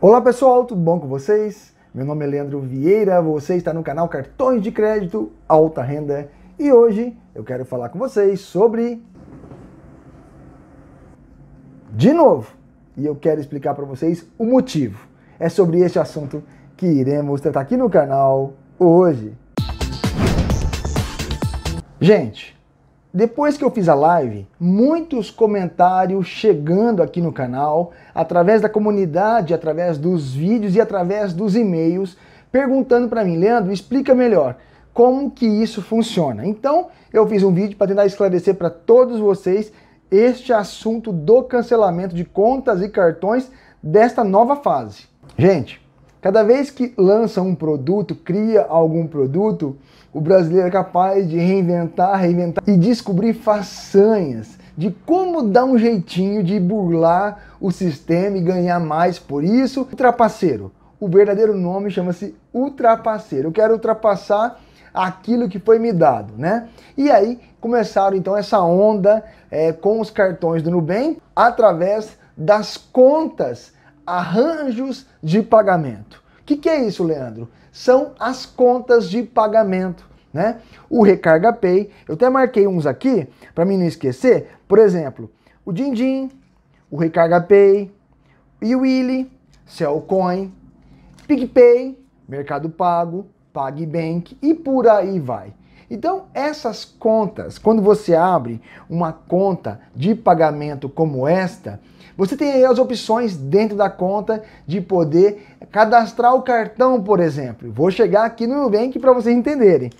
Olá pessoal, tudo bom com vocês? Meu nome é Leandro Vieira, você está no canal Cartões de Crédito Alta Renda e hoje eu quero falar com vocês sobre. De novo, e eu quero explicar para vocês o motivo. É sobre este assunto que iremos tratar aqui no canal hoje. Gente, depois que eu fiz a live, muitos comentários chegando aqui no canal, através da comunidade, através dos vídeos e através dos e-mails, perguntando para mim, Leandro, explica melhor como que isso funciona. Então, eu fiz um vídeo para tentar esclarecer para todos vocês este assunto do cancelamento de contas e cartões desta nova fase. Gente, Cada vez que lança um produto, cria algum produto, o brasileiro é capaz de reinventar, reinventar e descobrir façanhas de como dar um jeitinho de burlar o sistema e ganhar mais por isso. Ultrapaceiro. O verdadeiro nome chama-se ultrapasseiro. Eu quero ultrapassar aquilo que foi me dado, né? E aí começaram então essa onda é, com os cartões do Nubank através das contas arranjos de pagamento. O que, que é isso, Leandro? São as contas de pagamento. Né? O Recarga Pay, eu até marquei uns aqui para mim não esquecer. Por exemplo, o Dindim, o Recarga Pay, e o Willy, Cellcoin, PicPay, Mercado Pago, PagBank e por aí vai. Então, essas contas, quando você abre uma conta de pagamento como esta, você tem aí as opções dentro da conta de poder cadastrar o cartão, por exemplo. Vou chegar aqui no Nubank para vocês entenderem.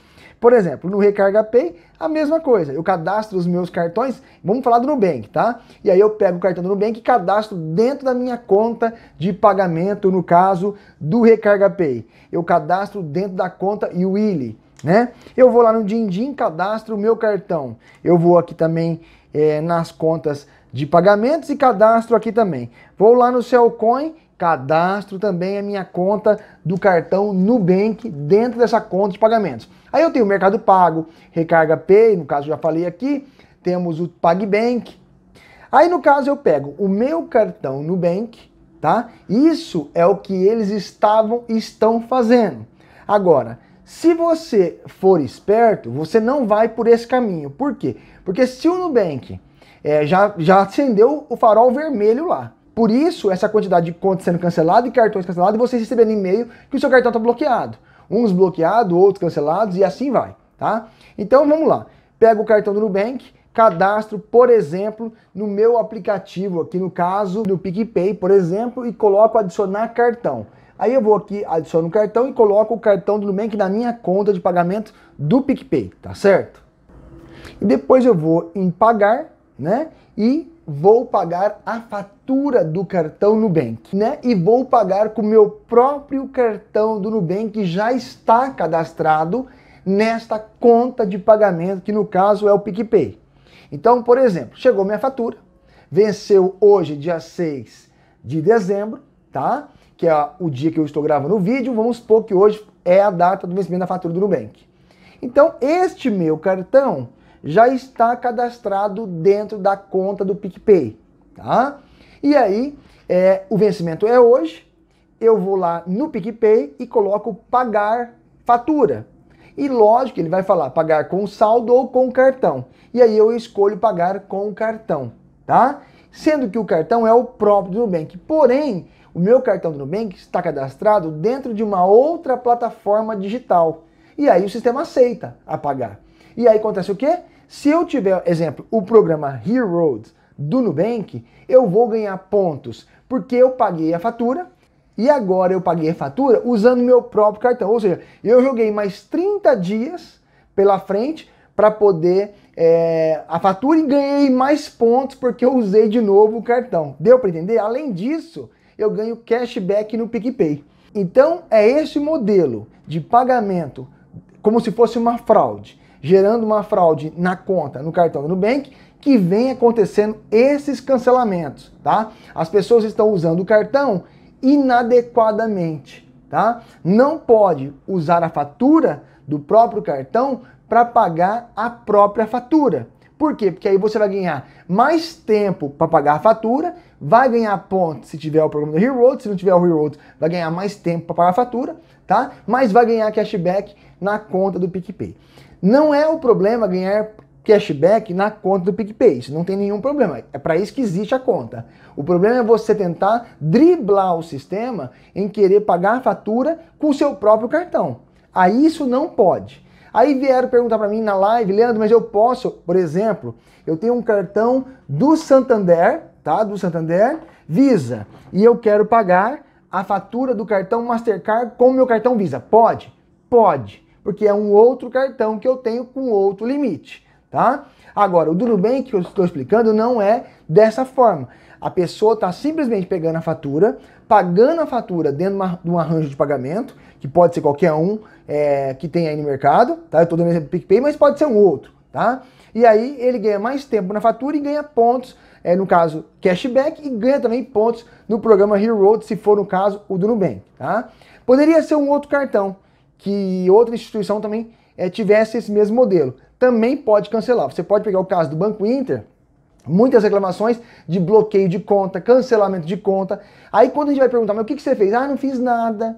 Por exemplo, no Recarga Pay, a mesma coisa. Eu cadastro os meus cartões, vamos falar do Nubank, tá? E aí eu pego o cartão do Nubank e cadastro dentro da minha conta de pagamento, no caso do Recarga Pay. Eu cadastro dentro da conta Willy né? Eu vou lá no Dindim, cadastro o meu cartão. Eu vou aqui também é, nas contas de pagamentos e cadastro aqui também. Vou lá no Cellcoin, cadastro também a minha conta do cartão Nubank dentro dessa conta de pagamentos. Aí eu tenho o Mercado Pago, Recarga Pay, no caso já falei aqui, temos o PagBank. Aí no caso eu pego o meu cartão Nubank, tá? Isso é o que eles estavam estão fazendo. Agora, se você for esperto, você não vai por esse caminho. Por quê? Porque se o Nubank é, já, já acendeu o farol vermelho lá, por isso, essa quantidade de contas sendo cancelada e cartões cancelados, e você recebendo e-mail que o seu cartão está bloqueado. Uns bloqueados, outros cancelados e assim vai, tá? Então vamos lá. Pega o cartão do Nubank, cadastro, por exemplo, no meu aplicativo, aqui no caso do PicPay, por exemplo, e coloco adicionar cartão. Aí eu vou aqui, adiciono um cartão e coloco o cartão do Nubank na minha conta de pagamento do PicPay, tá certo? E depois eu vou em pagar, né? E vou pagar a fatura do cartão Nubank, né? E vou pagar com o meu próprio cartão do Nubank que já está cadastrado nesta conta de pagamento, que no caso é o PicPay. Então, por exemplo, chegou minha fatura, venceu hoje, dia 6 de dezembro, tá? Que é o dia que eu estou gravando o vídeo, vamos supor que hoje é a data do vencimento da fatura do Nubank. Então, este meu cartão já está cadastrado dentro da conta do PicPay, tá? E aí, é, o vencimento é hoje, eu vou lá no PicPay e coloco pagar fatura. E lógico, ele vai falar pagar com saldo ou com cartão. E aí eu escolho pagar com cartão, tá? Sendo que o cartão é o próprio do Nubank. Porém, o meu cartão do Nubank está cadastrado dentro de uma outra plataforma digital. E aí o sistema aceita apagar. E aí acontece o quê? Se eu tiver, exemplo, o programa Heroes do Nubank, eu vou ganhar pontos porque eu paguei a fatura e agora eu paguei a fatura usando meu próprio cartão. Ou seja, eu joguei mais 30 dias pela frente para poder é, a fatura e ganhei mais pontos porque eu usei de novo o cartão. Deu para entender? Além disso, eu ganho cashback no PicPay. Então, é esse modelo de pagamento, como se fosse uma fraude, gerando uma fraude na conta, no cartão do Nubank, que vem acontecendo esses cancelamentos, tá? As pessoas estão usando o cartão inadequadamente, tá? Não pode usar a fatura do próprio cartão para pagar a própria fatura. Por quê? Porque aí você vai ganhar mais tempo para pagar a fatura vai ganhar ponto se tiver o programa do Reroute, se não tiver o Reroute, vai ganhar mais tempo para pagar a fatura, tá? Mas vai ganhar cashback na conta do PicPay. Não é o problema ganhar cashback na conta do PicPay, isso não tem nenhum problema, é para isso que existe a conta. O problema é você tentar driblar o sistema em querer pagar a fatura com o seu próprio cartão. Aí isso não pode. Aí vieram perguntar para mim na live, Leandro, mas eu posso, por exemplo, eu tenho um cartão do Santander, tá? Do Santander, Visa. E eu quero pagar a fatura do cartão Mastercard com meu cartão Visa. Pode? Pode, porque é um outro cartão que eu tenho com outro limite, tá? Agora, o Duro Nubank que eu estou explicando não é dessa forma. A pessoa está simplesmente pegando a fatura, pagando a fatura dentro de, uma, de um arranjo de pagamento, que pode ser qualquer um é, que tem aí no mercado, tá? Eu estou dando exemplo do PicPay, mas pode ser um outro, tá? E aí ele ganha mais tempo na fatura e ganha pontos, é, no caso, cashback, e ganha também pontos no programa Hero, se for no caso o do Nubank. Tá? Poderia ser um outro cartão que outra instituição também é, tivesse esse mesmo modelo. Também pode cancelar. Você pode pegar o caso do Banco Inter, muitas reclamações de bloqueio de conta, cancelamento de conta. Aí quando a gente vai perguntar, mas o que, que você fez? Ah, não fiz nada.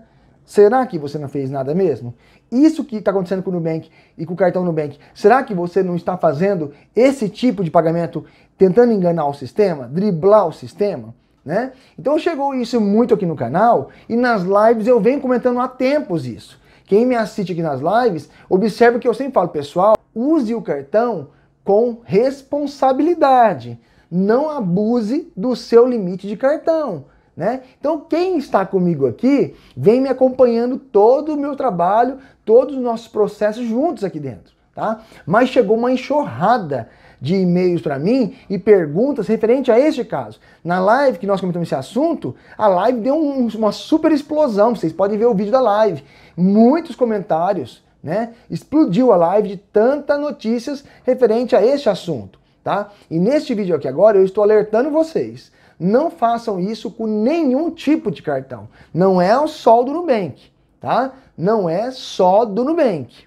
Será que você não fez nada mesmo? Isso que está acontecendo com o Nubank e com o cartão Nubank, será que você não está fazendo esse tipo de pagamento tentando enganar o sistema, driblar o sistema? Né? Então chegou isso muito aqui no canal e nas lives eu venho comentando há tempos isso. Quem me assiste aqui nas lives, observe que eu sempre falo, pessoal, use o cartão com responsabilidade. Não abuse do seu limite de cartão. Né? Então, quem está comigo aqui vem me acompanhando todo o meu trabalho, todos os nossos processos juntos aqui dentro. Tá? Mas chegou uma enxurrada de e-mails para mim e perguntas referente a este caso. Na live que nós comentamos esse assunto, a live deu um, uma super explosão. Vocês podem ver o vídeo da live. Muitos comentários, né? Explodiu a live de tantas notícias referente a este assunto, tá? E neste vídeo aqui agora eu estou alertando vocês não façam isso com nenhum tipo de cartão. Não é só do Nubank, tá? Não é só do Nubank.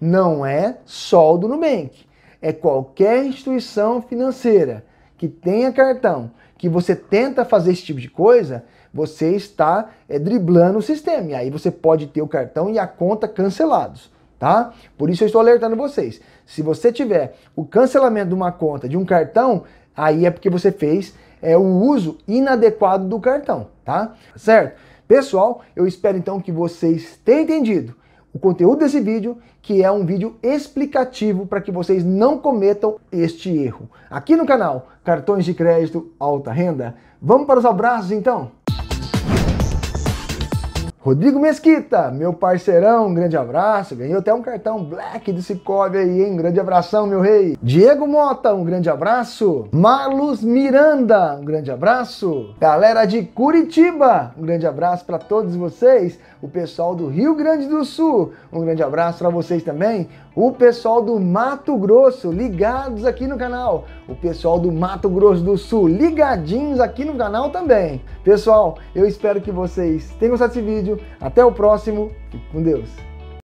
Não é só do Nubank. É qualquer instituição financeira que tenha cartão, que você tenta fazer esse tipo de coisa, você está é, driblando o sistema. E aí você pode ter o cartão e a conta cancelados, tá? Por isso eu estou alertando vocês. Se você tiver o cancelamento de uma conta, de um cartão, aí é porque você fez é o uso inadequado do cartão, tá? Certo? Pessoal, eu espero então que vocês tenham entendido o conteúdo desse vídeo, que é um vídeo explicativo para que vocês não cometam este erro. Aqui no canal Cartões de Crédito Alta Renda, vamos para os abraços então? Rodrigo Mesquita, meu parceirão, um grande abraço. Ganhou até um cartão black do Cicobi aí, hein? Um grande abração, meu rei. Diego Mota, um grande abraço. Marlos Miranda, um grande abraço. Galera de Curitiba, um grande abraço para todos vocês. O pessoal do Rio Grande do Sul, um grande abraço para vocês também. O pessoal do Mato Grosso, ligados aqui no canal. O pessoal do Mato Grosso do Sul, ligadinhos aqui no canal também. Pessoal, eu espero que vocês tenham gostado desse vídeo até o próximo. Fique com Deus.